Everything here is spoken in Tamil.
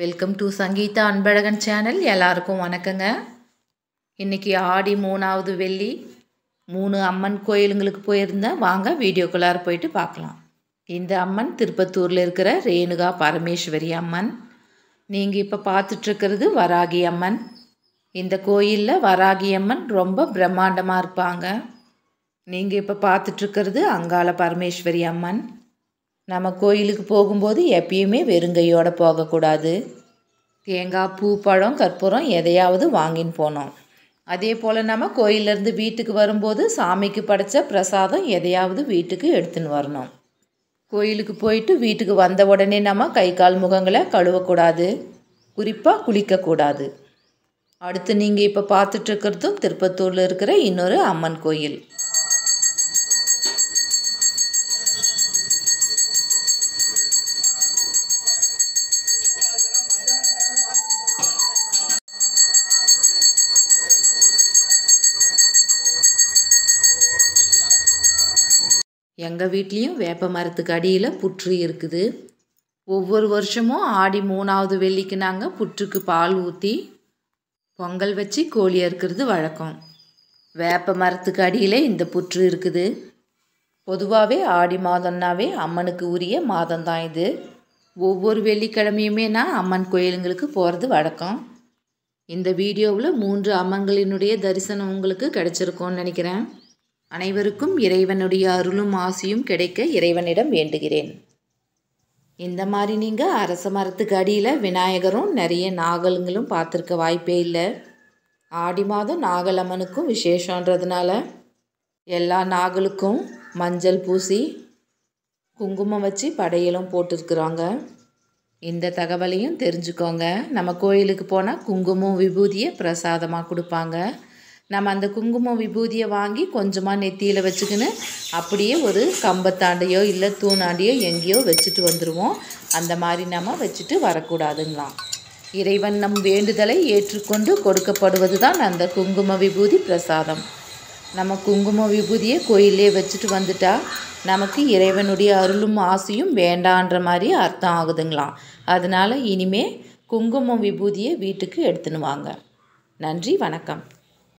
welcome to Sangeetha Anbazhagan channel எல்லாருக்கும் வணக்கங்க இன்றைக்கி ஆடி மூணாவது வெள்ளி மூணு அம்மன் கோயிலுங்களுக்கு போயிருந்தேன் வாங்க வீடியோக்குள்ளார போயிட்டு பார்க்கலாம் இந்த அம்மன் திருப்பத்தூரில் இருக்கிற ரேணுகா பரமேஸ்வரி அம்மன் நீங்கள் இப்போ பார்த்துட்ருக்கிறது வராகி அம்மன் இந்த கோயிலில் வராகி அம்மன் ரொம்ப பிரம்மாண்டமாக இருப்பாங்க நீங்கள் இப்போ பார்த்துட்ருக்கிறது அங்காள பரமேஸ்வரி அம்மன் நம்ம கோயிலுக்கு போகும்போது எப்பயுமே வெறுங்கையோடு போகக்கூடாது தேங்காய் பூ பழம் கற்பூரம் எதையாவது வாங்கின்னு போனோம் அதே போல் நம்ம கோயிலேருந்து வீட்டுக்கு வரும்போது சாமிக்கு படைத்த பிரசாதம் எதையாவது வீட்டுக்கு எடுத்துன்னு வரணும் கோயிலுக்கு போயிட்டு வீட்டுக்கு வந்த உடனே நம்ம கை கால் முகங்களை கழுவக்கூடாது குறிப்பாக குளிக்கக்கூடாது அடுத்து நீங்கள் இப்போ பார்த்துட்ருக்கிறதும் திருப்பத்தூரில் இருக்கிற இன்னொரு அம்மன் கோயில் எங்கள் வீட்லேயும் வேப்ப மரத்துக்கு அடியில் புற்று இருக்குது ஒவ்வொரு வருஷமும் ஆடி மூணாவது வெள்ளிக்கு நாங்கள் புற்றுக்கு பால் ஊற்றி பொங்கல் வச்சு கோழி அறுக்கிறது வழக்கம் வேப்ப மரத்துக்கு அடியில் இந்த புற்று இருக்குது பொதுவாகவே ஆடி மாதம்னாவே அம்மனுக்கு உரிய மாதம்தான் இது ஒவ்வொரு வெள்ளிக்கிழமையுமே நான் அம்மன் கோயிலுங்களுக்கு போகிறது வழக்கம் இந்த வீடியோவில் மூன்று அம்மங்களினுடைய தரிசனம் உங்களுக்கு கிடச்சிருக்கோன்னு நினைக்கிறேன் அனைவருக்கும் இறைவனுடைய அருளும் ஆசையும் கிடைக்க இறைவனிடம் வேண்டுகிறேன் இந்த மாதிரி நீங்கள் அரச மரத்துக்கு அடியில் விநாயகரும் நிறைய நாகலுங்களும் பார்த்துருக்க வாய்ப்பே இல்லை ஆடி மாதம் நாகலம்மனுக்கும் விசேஷன்றதுனால எல்லா நாகலுக்கும் மஞ்சள் பூசி குங்குமம் வச்சு படையலும் போட்டிருக்கிறாங்க இந்த தகவலையும் தெரிஞ்சுக்கோங்க நம்ம கோயிலுக்கு போனால் குங்குமம் விபூதியை பிரசாதமாக கொடுப்பாங்க நம்ம அந்த குங்குமம் விபூதியை வாங்கி கொஞ்சமாக நெத்தியில் வச்சுக்கின்னு அப்படியே ஒரு கம்பத்தாண்டையோ இல்லை தூணாண்டையோ எங்கேயோ வச்சுட்டு வந்துடுவோம் அந்த மாதிரி நம்ம வச்சுட்டு வரக்கூடாதுங்களாம் இறைவன் நம் வேண்டுதலை ஏற்றுக்கொண்டு கொடுக்கப்படுவது தான் அந்த குங்கும விபூதி பிரசாதம் நம்ம குங்கும விபூதியை கோயிலே வச்சுட்டு வந்துட்டா நமக்கு இறைவனுடைய அருளும் ஆசையும் வேண்டான்ற மாதிரி அர்த்தம் ஆகுதுங்களாம் அதனால் இனிமே குங்குமம் விபூதியை வீட்டுக்கு எடுத்துன்னு வாங்க நன்றி வணக்கம்